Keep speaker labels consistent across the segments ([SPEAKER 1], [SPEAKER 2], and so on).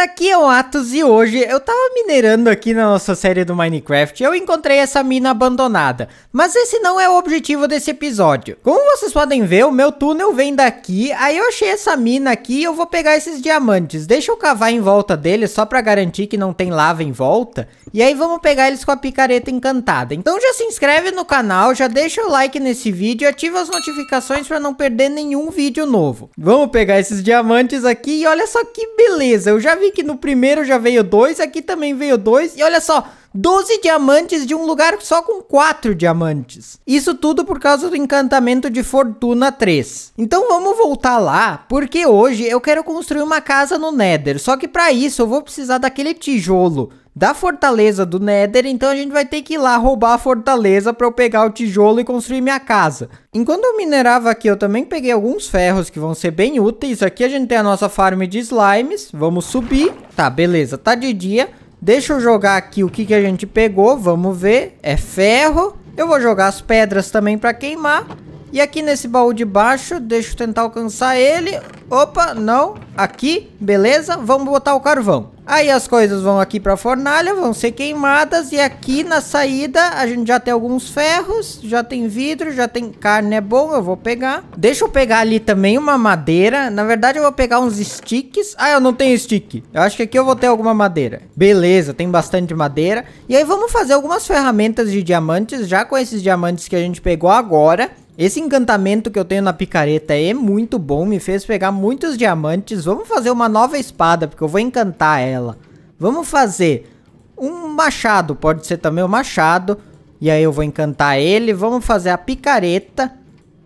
[SPEAKER 1] galera, aqui é o Atos e hoje eu tava minerando aqui na nossa série do Minecraft e eu encontrei essa mina abandonada. Mas esse não é o objetivo desse episódio. Como vocês podem ver, o meu túnel vem daqui, aí eu achei essa mina aqui e eu vou pegar esses diamantes. Deixa eu cavar em volta dele só pra garantir que não tem lava em volta. E aí vamos pegar eles com a picareta encantada. Então já se inscreve no canal, já deixa o like nesse vídeo e ativa as notificações pra não perder nenhum vídeo novo. Vamos pegar esses diamantes aqui e olha só que beleza, eu já vi que no primeiro já veio dois, aqui também veio dois. E olha só, 12 diamantes de um lugar só com 4 diamantes. Isso tudo por causa do encantamento de Fortuna 3. Então vamos voltar lá, porque hoje eu quero construir uma casa no Nether, só que para isso eu vou precisar daquele tijolo da fortaleza do Nether, então a gente vai ter que ir lá roubar a fortaleza para eu pegar o tijolo e construir minha casa. Enquanto eu minerava aqui, eu também peguei alguns ferros que vão ser bem úteis. Aqui a gente tem a nossa farm de slimes, vamos subir. Tá, beleza, tá de dia. Deixa eu jogar aqui o que, que a gente pegou, vamos ver. É ferro. Eu vou jogar as pedras também para queimar. E aqui nesse baú de baixo, deixa eu tentar alcançar ele. Opa, não. Aqui, beleza. Vamos botar o carvão. Aí as coisas vão aqui para a fornalha, vão ser queimadas. E aqui na saída a gente já tem alguns ferros, já tem vidro, já tem carne, é bom, eu vou pegar. Deixa eu pegar ali também uma madeira. Na verdade eu vou pegar uns sticks. Ah, eu não tenho stick. Eu acho que aqui eu vou ter alguma madeira. Beleza, tem bastante madeira. E aí vamos fazer algumas ferramentas de diamantes, já com esses diamantes que a gente pegou agora. Esse encantamento que eu tenho na picareta é muito bom, me fez pegar muitos diamantes. Vamos fazer uma nova espada, porque eu vou encantar ela. Vamos fazer um machado, pode ser também o um machado. E aí eu vou encantar ele, vamos fazer a picareta.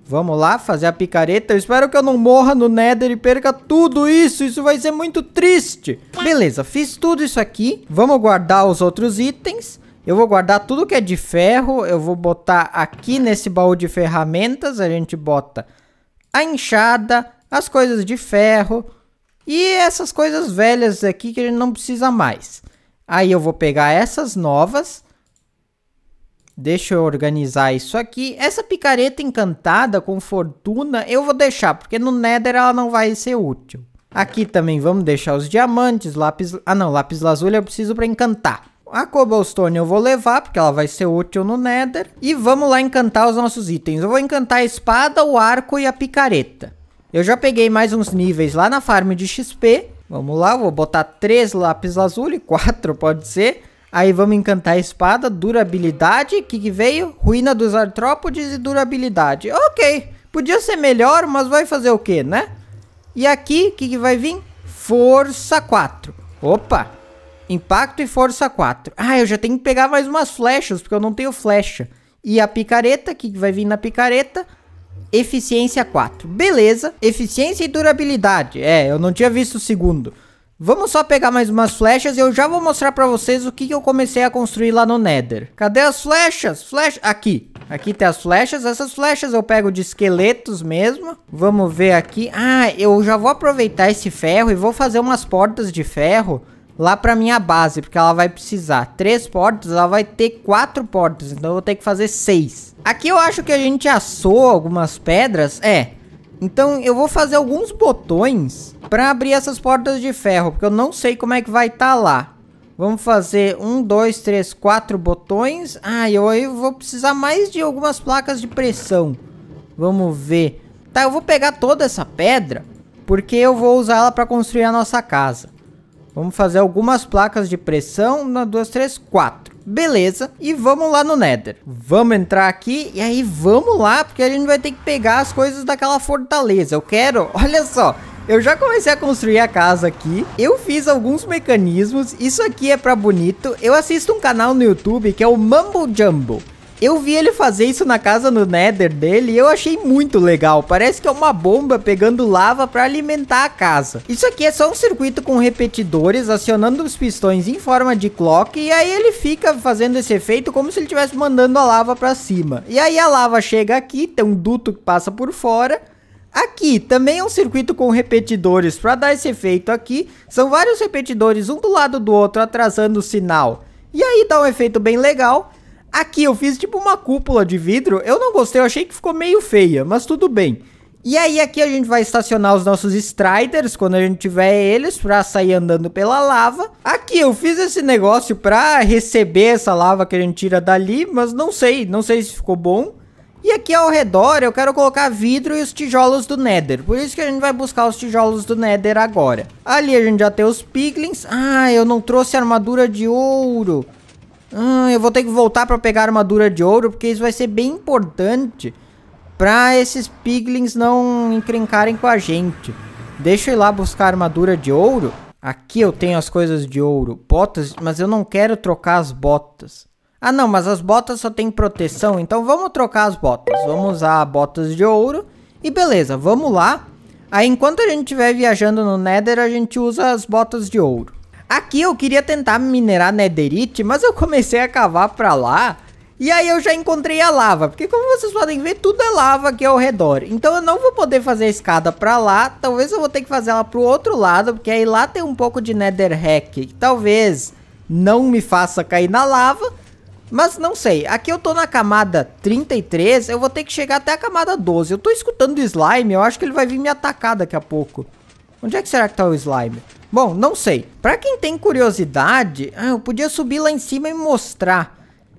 [SPEAKER 1] Vamos lá fazer a picareta. Eu espero que eu não morra no Nether e perca tudo isso. Isso vai ser muito triste. Beleza, fiz tudo isso aqui. Vamos guardar os outros itens. Eu vou guardar tudo que é de ferro. Eu vou botar aqui nesse baú de ferramentas. A gente bota a enxada, as coisas de ferro e essas coisas velhas aqui que a gente não precisa mais. Aí eu vou pegar essas novas. Deixa eu organizar isso aqui. Essa picareta encantada com fortuna eu vou deixar, porque no Nether ela não vai ser útil. Aqui também vamos deixar os diamantes, lápis... Ah não, lápis lazuli eu preciso para encantar. A Cobblestone eu vou levar, porque ela vai ser útil no Nether. E vamos lá encantar os nossos itens. Eu vou encantar a espada, o arco e a picareta. Eu já peguei mais uns níveis lá na farm de XP. Vamos lá, vou botar três lápis azul e quatro pode ser. Aí vamos encantar a espada, durabilidade, o que, que veio? Ruína dos artrópodes e durabilidade. Ok, podia ser melhor, mas vai fazer o que, né? E aqui, o que, que vai vir? Força 4. Opa, Impacto e força 4. Ah, eu já tenho que pegar mais umas flechas, porque eu não tenho flecha. E a picareta, que vai vir na picareta. Eficiência 4. Beleza. Eficiência e durabilidade. É, eu não tinha visto o segundo. Vamos só pegar mais umas flechas e eu já vou mostrar pra vocês o que, que eu comecei a construir lá no Nether. Cadê as flechas? Flecha... Aqui. Aqui tem as flechas. Essas flechas eu pego de esqueletos mesmo. Vamos ver aqui. Ah, eu já vou aproveitar esse ferro e vou fazer umas portas de ferro lá pra minha base, porque ela vai precisar três portas, ela vai ter quatro portas, então eu vou ter que fazer seis. Aqui eu acho que a gente assou algumas pedras, é. Então eu vou fazer alguns botões pra abrir essas portas de ferro, porque eu não sei como é que vai estar tá lá. Vamos fazer um, dois, três, quatro botões. Ah, eu aí vou precisar mais de algumas placas de pressão. Vamos ver. Tá, eu vou pegar toda essa pedra, porque eu vou usar ela pra construir a nossa casa. Vamos fazer algumas placas de pressão. Uma, duas, três, quatro. Beleza. E vamos lá no Nether. Vamos entrar aqui. E aí vamos lá. Porque a gente vai ter que pegar as coisas daquela fortaleza. Eu quero... Olha só. Eu já comecei a construir a casa aqui. Eu fiz alguns mecanismos. Isso aqui é pra bonito. Eu assisto um canal no YouTube que é o Mumbo Jumbo. Eu vi ele fazer isso na casa no Nether dele e eu achei muito legal. Parece que é uma bomba pegando lava para alimentar a casa. Isso aqui é só um circuito com repetidores acionando os pistões em forma de clock e aí ele fica fazendo esse efeito como se ele estivesse mandando a lava para cima. E aí a lava chega aqui, tem um duto que passa por fora Aqui também é um circuito com repetidores para dar esse efeito aqui. São vários repetidores um do lado do outro atrasando o sinal. E aí dá um efeito bem legal. Aqui eu fiz tipo uma cúpula de vidro. Eu não gostei, eu achei que ficou meio feia, mas tudo bem. E aí aqui a gente vai estacionar os nossos Striders quando a gente tiver eles pra sair andando pela lava. Aqui eu fiz esse negócio pra receber essa lava que a gente tira dali, mas não sei, não sei se ficou bom. E aqui ao redor eu quero colocar vidro e os tijolos do Nether, por isso que a gente vai buscar os tijolos do Nether agora. Ali a gente já tem os Piglins, ah eu não trouxe armadura de ouro. Hum, eu vou ter que voltar para pegar armadura de ouro, porque isso vai ser bem importante para esses piglins não encrencarem com a gente. Deixa eu ir lá buscar armadura de ouro. Aqui eu tenho as coisas de ouro, botas, mas eu não quero trocar as botas. Ah não, mas as botas só tem proteção, então vamos trocar as botas. Vamos usar botas de ouro e beleza, vamos lá. Aí enquanto a gente estiver viajando no Nether, a gente usa as botas de ouro. Aqui eu queria tentar minerar nederite, mas eu comecei a cavar pra lá e aí eu já encontrei a lava, porque como vocês podem ver, tudo é lava aqui ao redor. Então eu não vou poder fazer a escada pra lá, talvez eu vou ter que fazer ela pro outro lado, porque aí lá tem um pouco de netherrack, talvez não me faça cair na lava. Mas não sei, aqui eu tô na camada 33, eu vou ter que chegar até a camada 12. Eu tô escutando slime, eu acho que ele vai vir me atacar daqui a pouco. Onde é que será que tá o slime? Bom, não sei. Pra quem tem curiosidade, ah, eu podia subir lá em cima e mostrar.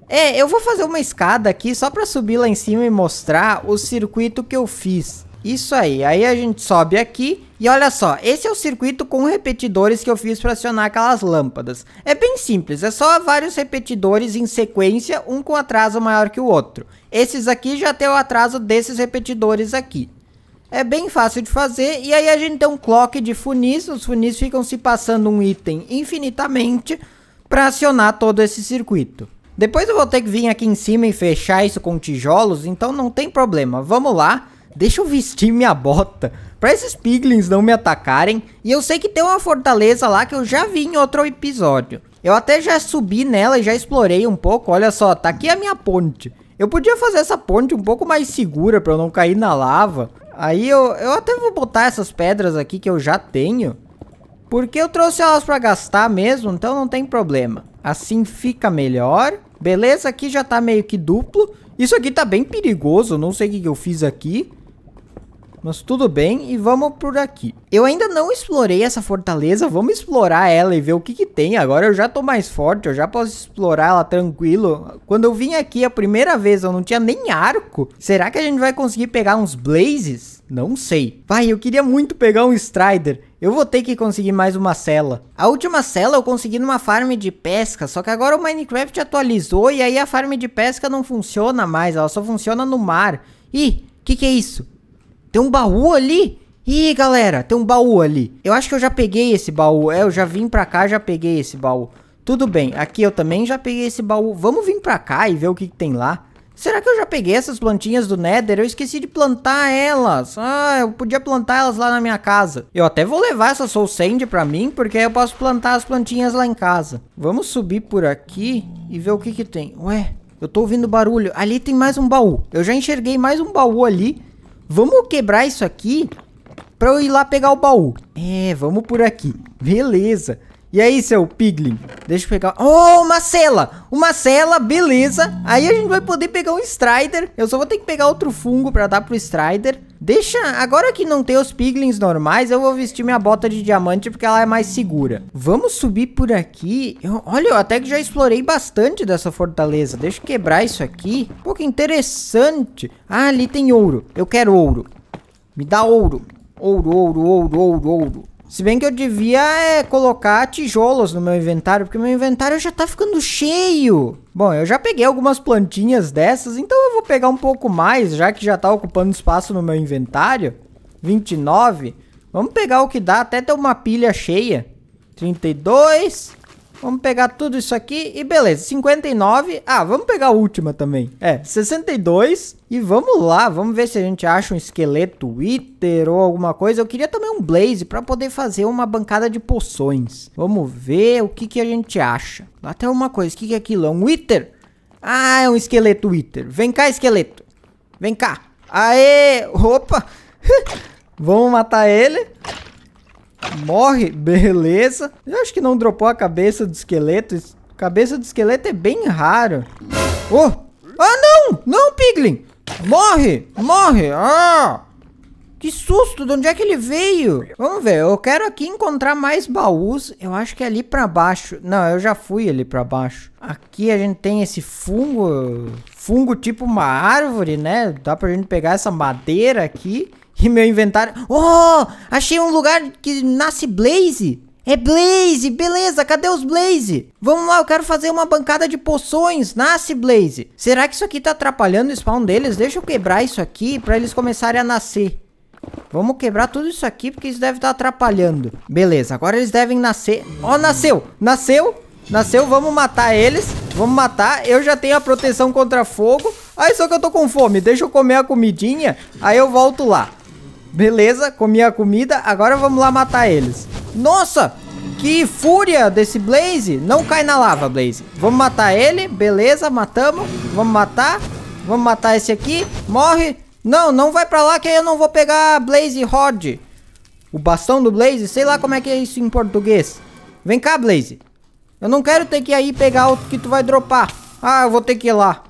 [SPEAKER 1] É, eu vou fazer uma escada aqui só pra subir lá em cima e mostrar o circuito que eu fiz. Isso aí, aí a gente sobe aqui e olha só, esse é o circuito com repetidores que eu fiz para acionar aquelas lâmpadas. É bem simples, é só vários repetidores em sequência, um com atraso maior que o outro. Esses aqui já tem o atraso desses repetidores aqui. É bem fácil de fazer. E aí a gente tem um clock de funis. Os funis ficam se passando um item infinitamente para acionar todo esse circuito. Depois eu vou ter que vir aqui em cima e fechar isso com tijolos, então não tem problema. Vamos lá, deixa eu vestir minha bota para esses piglins não me atacarem. E eu sei que tem uma fortaleza lá que eu já vi em outro episódio. Eu até já subi nela e já explorei um pouco, olha só, tá aqui a minha ponte. Eu podia fazer essa ponte um pouco mais segura para eu não cair na lava. Aí eu, eu até vou botar essas pedras aqui que eu já tenho. Porque eu trouxe elas pra gastar mesmo, então não tem problema. Assim fica melhor. Beleza, aqui já tá meio que duplo. Isso aqui tá bem perigoso, não sei o que, que eu fiz aqui. Mas tudo bem e vamos por aqui. Eu ainda não explorei essa fortaleza, vamos explorar ela e ver o que que tem. Agora eu já tô mais forte, eu já posso explorar ela tranquilo. Quando eu vim aqui a primeira vez eu não tinha nem arco. Será que a gente vai conseguir pegar uns blazes? Não sei. Vai, eu queria muito pegar um Strider. Eu vou ter que conseguir mais uma cela. A última cela eu consegui numa farm de pesca, só que agora o Minecraft atualizou e aí a farm de pesca não funciona mais, ela só funciona no mar. Ih, o que, que é isso? Tem um baú ali? Ih, galera, tem um baú ali. Eu acho que eu já peguei esse baú. É, eu já vim pra cá, já peguei esse baú. Tudo bem, aqui eu também já peguei esse baú. Vamos vir pra cá e ver o que, que tem lá. Será que eu já peguei essas plantinhas do Nether? Eu esqueci de plantar elas. Ah, eu podia plantar elas lá na minha casa. Eu até vou levar essa Soul Sand pra mim, porque aí eu posso plantar as plantinhas lá em casa. Vamos subir por aqui e ver o que que tem. Ué, eu tô ouvindo barulho. Ali tem mais um baú. Eu já enxerguei mais um baú ali. Vamos quebrar isso aqui pra eu ir lá pegar o baú. É, vamos por aqui. Beleza. E aí, seu Piglin? Deixa eu pegar... Oh, uma cela! Uma cela, beleza. Aí a gente vai poder pegar um Strider. Eu só vou ter que pegar outro fungo pra dar pro Strider. Deixa... Agora que não tem os piglins normais, eu vou vestir minha bota de diamante porque ela é mais segura. Vamos subir por aqui. Eu, olha, eu até que já explorei bastante dessa fortaleza. Deixa eu quebrar isso aqui. Pô, que interessante. Ah, ali tem ouro. Eu quero ouro. Me dá ouro. Ouro, ouro, ouro, ouro, ouro. Se bem que eu devia é, colocar tijolos no meu inventário, porque meu inventário já tá ficando cheio. Bom, eu já peguei algumas plantinhas dessas, então eu vou pegar um pouco mais, já que já tá ocupando espaço no meu inventário. 29. Vamos pegar o que dá até ter uma pilha cheia. 32. Vamos pegar tudo isso aqui e beleza, 59. Ah, vamos pegar a última também. É, 62. E vamos lá, vamos ver se a gente acha um esqueleto Wither ou alguma coisa. Eu queria também um Blaze para poder fazer uma bancada de poções. Vamos ver o que, que a gente acha. Até uma coisa, o que, que é aquilo? É um Wither? Ah, é um esqueleto Wither. Vem cá, esqueleto. Vem cá. Aê, opa. vamos matar ele. Morre, beleza. Eu acho que não dropou a cabeça do esqueleto. Cabeça do esqueleto é bem raro. Oh! Ah, não! Não, Piglin! Morre! Morre! Ah! Que susto! De onde é que ele veio? Vamos ver, eu quero aqui encontrar mais baús. Eu acho que é ali pra baixo. Não, eu já fui ali pra baixo. Aqui a gente tem esse fungo. Fungo tipo uma árvore, né? Dá pra gente pegar essa madeira aqui. E meu inventário... Oh, achei um lugar que nasce Blaze. É Blaze, beleza, cadê os Blaze? Vamos lá, eu quero fazer uma bancada de poções, nasce Blaze. Será que isso aqui tá atrapalhando o spawn deles? Deixa eu quebrar isso aqui pra eles começarem a nascer. Vamos quebrar tudo isso aqui porque isso deve estar tá atrapalhando. Beleza, agora eles devem nascer. Ó, oh, nasceu, nasceu, nasceu, vamos matar eles. Vamos matar, eu já tenho a proteção contra fogo. Aí só que eu tô com fome, deixa eu comer a comidinha, aí eu volto lá. Beleza, comi a comida. Agora vamos lá matar eles. Nossa, que fúria desse Blaze. Não cai na lava, Blaze. Vamos matar ele. Beleza, matamos. Vamos matar. Vamos matar esse aqui. Morre. Não, não vai pra lá que eu não vou pegar Blaze Rod. O bastão do Blaze. Sei lá como é que é isso em português. Vem cá, Blaze. Eu não quero ter que ir aí pegar o que tu vai dropar. Ah, eu vou ter que ir lá.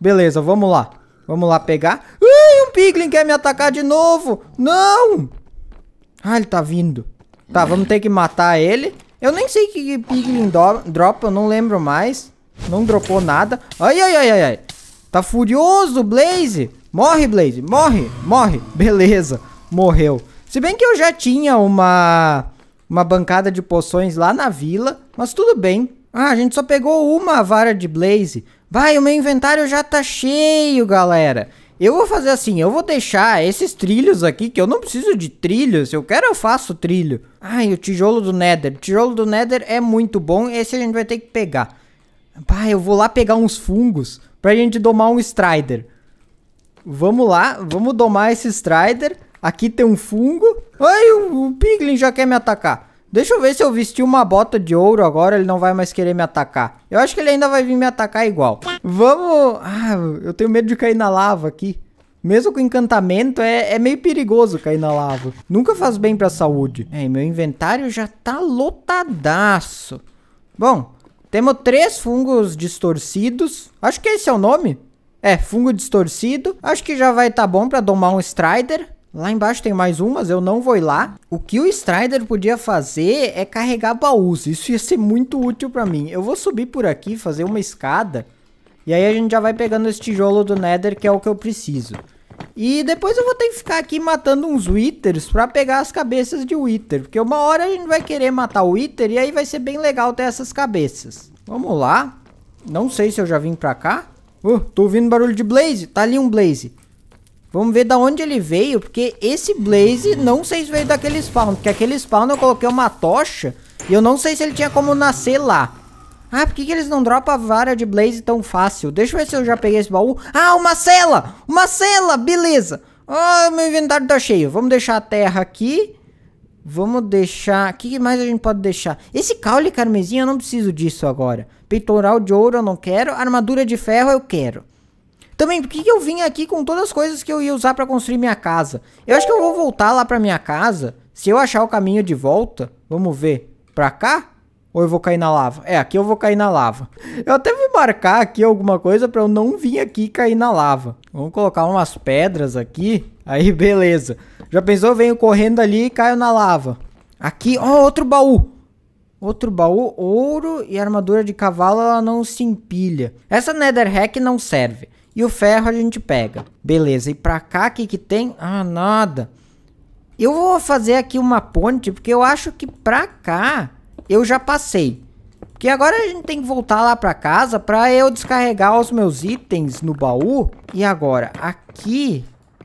[SPEAKER 1] Beleza, vamos lá. Vamos lá pegar. Uh! Ai, um piglin quer me atacar de novo. Não! Ah, ele tá vindo. Tá, vamos ter que matar ele. Eu nem sei que piglin dropa, eu não lembro mais. Não dropou nada. Ai, ai, ai, ai, ai. Tá furioso, Blaze. Morre, Blaze. Morre, morre. Beleza, morreu. Se bem que eu já tinha uma, uma bancada de poções lá na vila, mas tudo bem. Ah, a gente só pegou uma vara de Blaze. Vai, o meu inventário já tá cheio, galera. Eu vou fazer assim, eu vou deixar esses trilhos aqui, que eu não preciso de trilhos, se eu quero eu faço trilho. Ai, o tijolo do nether, o tijolo do nether é muito bom, esse a gente vai ter que pegar. Pá, eu vou lá pegar uns fungos pra gente domar um Strider. Vamos lá, vamos domar esse Strider. Aqui tem um fungo. Ai, o, o Piglin já quer me atacar. Deixa eu ver se eu vestir uma bota de ouro agora, ele não vai mais querer me atacar. Eu acho que ele ainda vai vir me atacar igual. Vamos... Ah, eu tenho medo de cair na lava aqui. Mesmo com encantamento, é, é meio perigoso cair na lava. Nunca faz bem pra saúde. É, meu inventário já tá lotadaço. Bom, temos três fungos distorcidos. Acho que esse é o nome. É, fungo distorcido. Acho que já vai tá bom pra domar um Strider. Lá embaixo tem mais umas, eu não vou ir lá. O que o Strider podia fazer é carregar baús. Isso ia ser muito útil pra mim. Eu vou subir por aqui, fazer uma escada. E aí a gente já vai pegando esse tijolo do Nether, que é o que eu preciso. E depois eu vou ter que ficar aqui matando uns Withers pra pegar as cabeças de Wither. Porque uma hora a gente vai querer matar o Wither e aí vai ser bem legal ter essas cabeças. Vamos lá. Não sei se eu já vim pra cá. Uh, tô ouvindo barulho de Blaze. Tá ali um Blaze. Vamos ver da onde ele veio, porque esse Blaze não sei se veio daquele spawn. Porque aquele spawn eu coloquei uma tocha e eu não sei se ele tinha como nascer lá. Ah, por que, que eles não dropam a vara de Blaze tão fácil? Deixa eu ver se eu já peguei esse baú. Ah, uma cela! Uma cela! Beleza! Ah, oh, meu inventário tá cheio. Vamos deixar a terra aqui. Vamos deixar... O que mais a gente pode deixar? Esse caule carmesim eu não preciso disso agora. Peitoral de ouro eu não quero. Armadura de ferro eu quero. Também, por que eu vim aqui com todas as coisas que eu ia usar pra construir minha casa? Eu acho que eu vou voltar lá pra minha casa. Se eu achar o caminho de volta, vamos ver. Pra cá? Ou eu vou cair na lava? É, aqui eu vou cair na lava. Eu até vou marcar aqui alguma coisa pra eu não vir aqui e cair na lava. Vamos colocar umas pedras aqui. Aí, beleza. Já pensou? Eu venho correndo ali e caio na lava. Aqui, ó, oh, outro baú. Outro baú, ouro e armadura de cavalo, ela não se empilha. Essa netherrack não serve. E o ferro a gente pega. Beleza, e pra cá, o que que tem? Ah, nada. Eu vou fazer aqui uma ponte, porque eu acho que pra cá eu já passei. Porque agora a gente tem que voltar lá pra casa pra eu descarregar os meus itens no baú. E agora, aqui...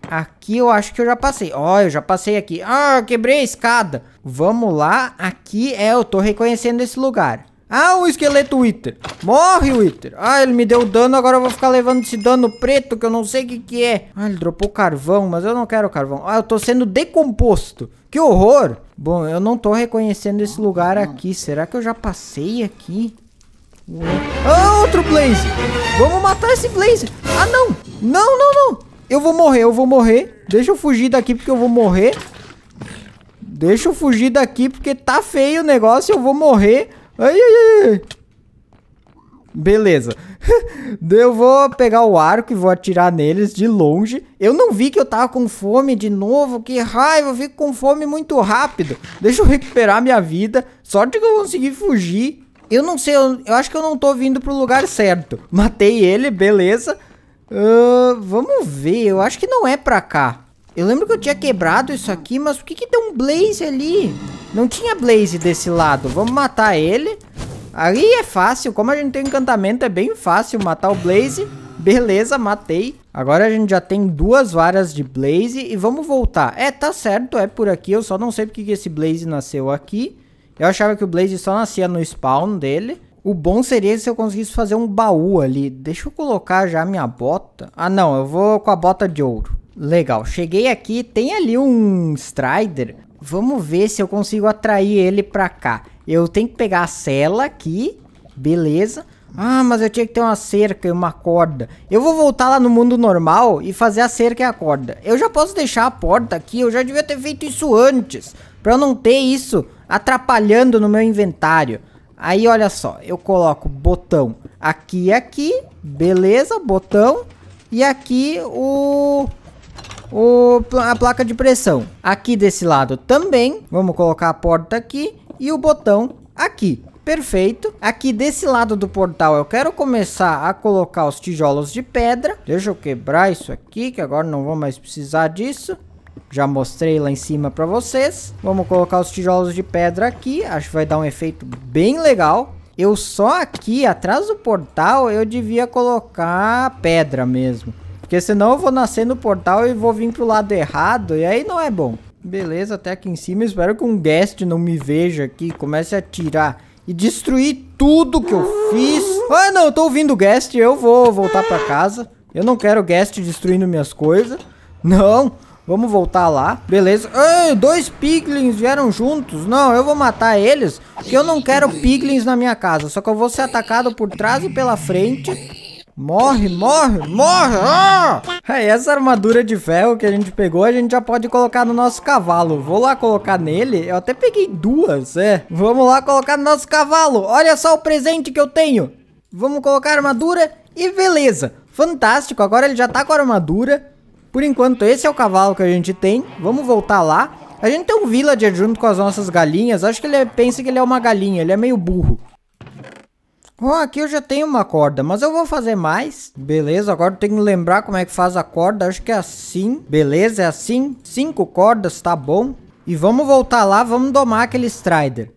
[SPEAKER 1] Aqui eu acho que eu já passei. Ó, oh, eu já passei aqui. Ah, quebrei a escada. Vamos lá. Aqui, é, eu tô reconhecendo esse lugar. Ah, o esqueleto Wither. Morre, Wither. Ah, ele me deu dano, agora eu vou ficar levando esse dano preto que eu não sei o que que é. Ah, ele dropou carvão, mas eu não quero carvão. Ah, eu tô sendo decomposto. Que horror. Bom, eu não tô reconhecendo esse lugar aqui. Será que eu já passei aqui? Ah, outro Blaze. Vamos matar esse Blaze. Ah, não. Não, não, não. Eu vou morrer, eu vou morrer. Deixa eu fugir daqui porque eu vou morrer. Deixa eu fugir daqui porque tá feio o negócio, eu vou morrer. Ai, ai, ai. Beleza. eu vou pegar o arco e vou atirar neles de longe. Eu não vi que eu tava com fome de novo. Que raiva, eu fico com fome muito rápido. Deixa eu recuperar minha vida. Sorte que eu consegui fugir. Eu não sei, eu, eu acho que eu não tô vindo pro lugar certo. Matei ele, beleza. Uh, vamos ver, eu acho que não é pra cá. Eu lembro que eu tinha quebrado isso aqui, mas por que que tem um Blaze ali? Não tinha Blaze desse lado. Vamos matar ele. Ali é fácil. Como a gente tem encantamento, é bem fácil matar o Blaze. Beleza, matei. Agora a gente já tem duas varas de Blaze e vamos voltar. É, tá certo, é por aqui. Eu só não sei por que esse Blaze nasceu aqui. Eu achava que o Blaze só nascia no spawn dele. O bom seria se eu conseguisse fazer um baú ali. Deixa eu colocar já a minha bota. Ah, não, eu vou com a bota de ouro. Legal, cheguei aqui, tem ali um Strider. Vamos ver se eu consigo atrair ele pra cá. Eu tenho que pegar a cela aqui, beleza. Ah, mas eu tinha que ter uma cerca e uma corda. Eu vou voltar lá no mundo normal e fazer a cerca e a corda. Eu já posso deixar a porta aqui, eu já devia ter feito isso antes. Pra não ter isso atrapalhando no meu inventário. Aí, olha só, eu coloco botão aqui, e aqui, beleza, botão. E aqui o o, a placa de pressão. Aqui desse lado também. Vamos colocar a porta aqui e o botão aqui. Perfeito. Aqui desse lado do portal eu quero começar a colocar os tijolos de pedra. Deixa eu quebrar isso aqui, que agora não vou mais precisar disso. Já mostrei lá em cima para vocês. Vamos colocar os tijolos de pedra aqui. Acho que vai dar um efeito bem legal. Eu só aqui, atrás do portal, eu devia colocar pedra mesmo. Porque senão eu vou nascer no portal e vou vir pro lado errado, e aí não é bom. Beleza, até aqui em cima. Espero que um guest não me veja aqui, comece a tirar e destruir tudo que eu fiz. Ah, não, eu tô ouvindo o guest, eu vou voltar pra casa. Eu não quero guest destruindo minhas coisas. Não, vamos voltar lá. Beleza. Ei, dois piglins vieram juntos. Não, eu vou matar eles, porque eu não quero piglins na minha casa. Só que eu vou ser atacado por trás e pela frente. Morre, morre, morre! Ah! É, essa armadura de ferro que a gente pegou, a gente já pode colocar no nosso cavalo. Vou lá colocar nele. Eu até peguei duas, é. Vamos lá colocar no nosso cavalo. Olha só o presente que eu tenho. Vamos colocar armadura e beleza. Fantástico, agora ele já tá com a armadura. Por enquanto, esse é o cavalo que a gente tem. Vamos voltar lá. A gente tem um villager junto com as nossas galinhas. Acho que ele é, pensa que ele é uma galinha, ele é meio burro. Oh, aqui eu já tenho uma corda, mas eu vou fazer mais. Beleza, agora eu tenho que lembrar como é que faz a corda. Acho que é assim. Beleza, é assim. Cinco cordas, tá bom. E vamos voltar lá, vamos domar aquele Strider.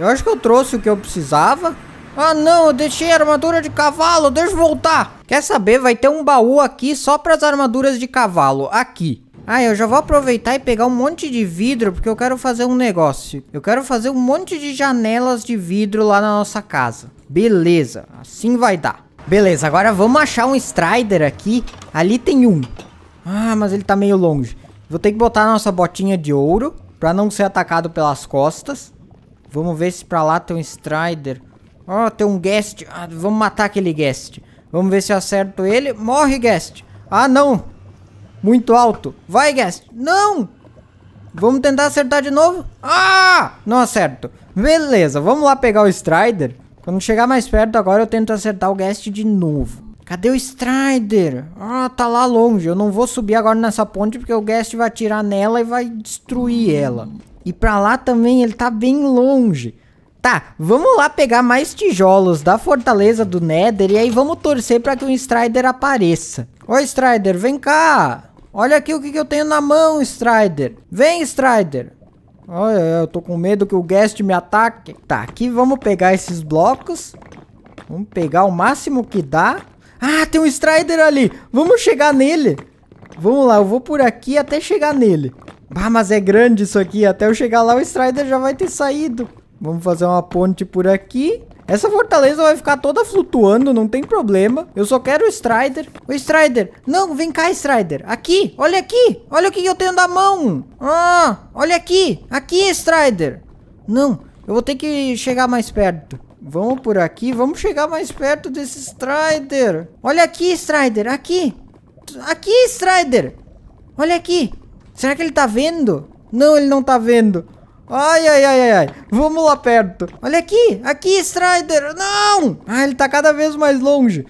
[SPEAKER 1] Eu acho que eu trouxe o que eu precisava. Ah, não, eu deixei a armadura de cavalo, deixa eu voltar. Quer saber, vai ter um baú aqui só para as armaduras de cavalo, aqui. Ah, eu já vou aproveitar e pegar um monte de vidro, porque eu quero fazer um negócio. Eu quero fazer um monte de janelas de vidro lá na nossa casa. Beleza, assim vai dar. Beleza, agora vamos achar um Strider aqui. Ali tem um. Ah, mas ele tá meio longe. Vou ter que botar a nossa botinha de ouro pra não ser atacado pelas costas. Vamos ver se pra lá tem um Strider. Ó, oh, tem um Guest. Ah, vamos matar aquele Guest. Vamos ver se eu acerto ele. Morre, Guest. Ah, não. Muito alto. Vai, Guest. Não. Vamos tentar acertar de novo. Ah, não acerto. Beleza, vamos lá pegar o Strider. Quando chegar mais perto agora, eu tento acertar o guest de novo. Cadê o Strider? Ah, tá lá longe. Eu não vou subir agora nessa ponte porque o guest vai atirar nela e vai destruir ela. E pra lá também ele tá bem longe. Tá, vamos lá pegar mais tijolos da fortaleza do Nether e aí vamos torcer pra que o Strider apareça. Ô Strider, vem cá! Olha aqui o que, que eu tenho na mão, Strider. Vem, Strider. Olha, eu tô com medo que o guest me ataque. Tá, aqui vamos pegar esses blocos. Vamos pegar o máximo que dá. Ah, tem um Strider ali. Vamos chegar nele. Vamos lá, eu vou por aqui até chegar nele. Ah, mas é grande isso aqui. Até eu chegar lá, o Strider já vai ter saído. Vamos fazer uma ponte por aqui. Essa fortaleza vai ficar toda flutuando, não tem problema. Eu só quero o Strider. O Strider, não, vem cá, Strider. Aqui, olha aqui. Olha o que eu tenho na mão. Ah, olha aqui. Aqui, Strider. Não, eu vou ter que chegar mais perto. Vamos por aqui, vamos chegar mais perto desse Strider. Olha aqui, Strider, aqui. Aqui, Strider. Olha aqui. Será que ele tá vendo? Não, ele não tá vendo. Ai, ai, ai, ai, ai. Vamos lá perto. Olha aqui. Aqui, Strider. Não! Ah, ele tá cada vez mais longe.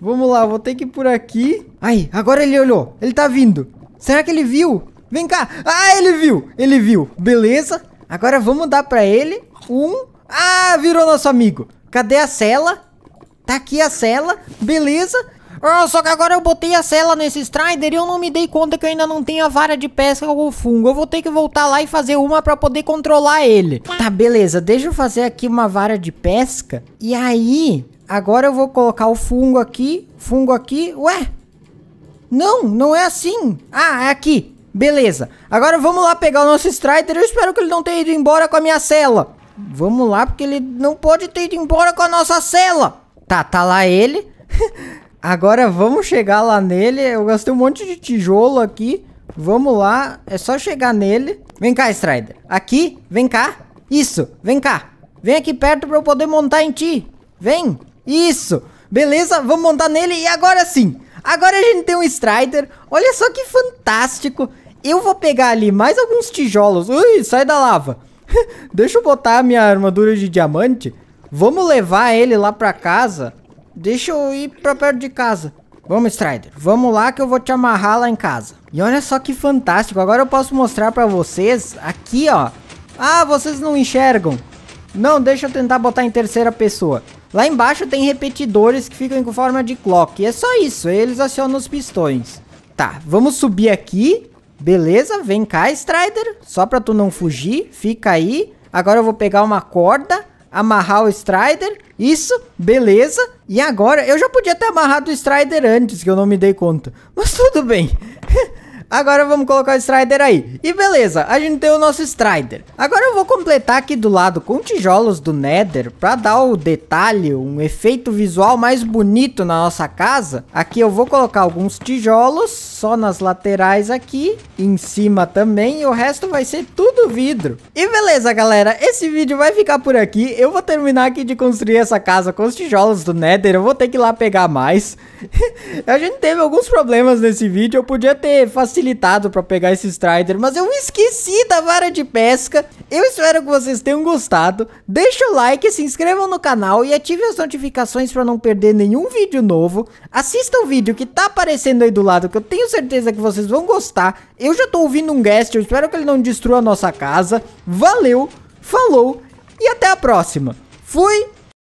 [SPEAKER 1] Vamos lá, vou ter que ir por aqui. Ai, agora ele olhou. Ele tá vindo. Será que ele viu? Vem cá. Ah, ele viu. Ele viu. Beleza. Agora vamos dar pra ele um... Ah, virou nosso amigo. Cadê a cela? Tá aqui a cela. Beleza. Ah, só que agora eu botei a cela nesse Strider e eu não me dei conta que eu ainda não tenho a vara de pesca com o fungo. Eu vou ter que voltar lá e fazer uma pra poder controlar ele. Tá, beleza. Deixa eu fazer aqui uma vara de pesca. E aí, agora eu vou colocar o fungo aqui, fungo aqui. Ué? Não, não é assim. Ah, é aqui. Beleza. Agora vamos lá pegar o nosso Strider. Eu espero que ele não tenha ido embora com a minha cela. Vamos lá, porque ele não pode ter ido embora com a nossa cela. Tá, tá lá ele. Agora vamos chegar lá nele. Eu gastei um monte de tijolo aqui. Vamos lá. É só chegar nele. Vem cá, Strider. Aqui. Vem cá. Isso. Vem cá. Vem aqui perto pra eu poder montar em ti. Vem. Isso. Beleza. Vamos montar nele. E agora sim. Agora a gente tem um Strider. Olha só que fantástico. Eu vou pegar ali mais alguns tijolos. Ui, sai da lava. Deixa eu botar a minha armadura de diamante. Vamos levar ele lá pra casa Deixa eu ir pra perto de casa. Vamos, Strider. Vamos lá que eu vou te amarrar lá em casa. E olha só que fantástico. Agora eu posso mostrar pra vocês aqui, ó. Ah, vocês não enxergam. Não, deixa eu tentar botar em terceira pessoa. Lá embaixo tem repetidores que ficam com forma de clock. E é só isso. Eles acionam os pistões. Tá, vamos subir aqui. Beleza, vem cá, Strider. Só pra tu não fugir. Fica aí. Agora eu vou pegar uma corda. Amarrar o Strider. Isso, beleza. E agora, eu já podia ter amarrado o Strider antes, que eu não me dei conta. Mas tudo bem. Agora vamos colocar o Strider aí. E beleza, a gente tem o nosso Strider. Agora eu vou completar aqui do lado com tijolos do Nether para dar o detalhe, um efeito visual mais bonito na nossa casa. Aqui eu vou colocar alguns tijolos só nas laterais aqui, em cima também, e o resto vai ser tudo vidro. E beleza, galera, esse vídeo vai ficar por aqui. Eu vou terminar aqui de construir essa casa com os tijolos do Nether. Eu vou ter que ir lá pegar mais. a gente teve alguns problemas nesse vídeo, eu podia ter facilitado facilitado pra pegar esse Strider, mas eu esqueci da vara de pesca. Eu espero que vocês tenham gostado. Deixa o like, se inscrevam no canal e ative as notificações pra não perder nenhum vídeo novo. Assista o vídeo que tá aparecendo aí do lado, que eu tenho certeza que vocês vão gostar. Eu já tô ouvindo um guest, eu espero que ele não destrua a nossa casa. Valeu, falou e até a próxima. Fui!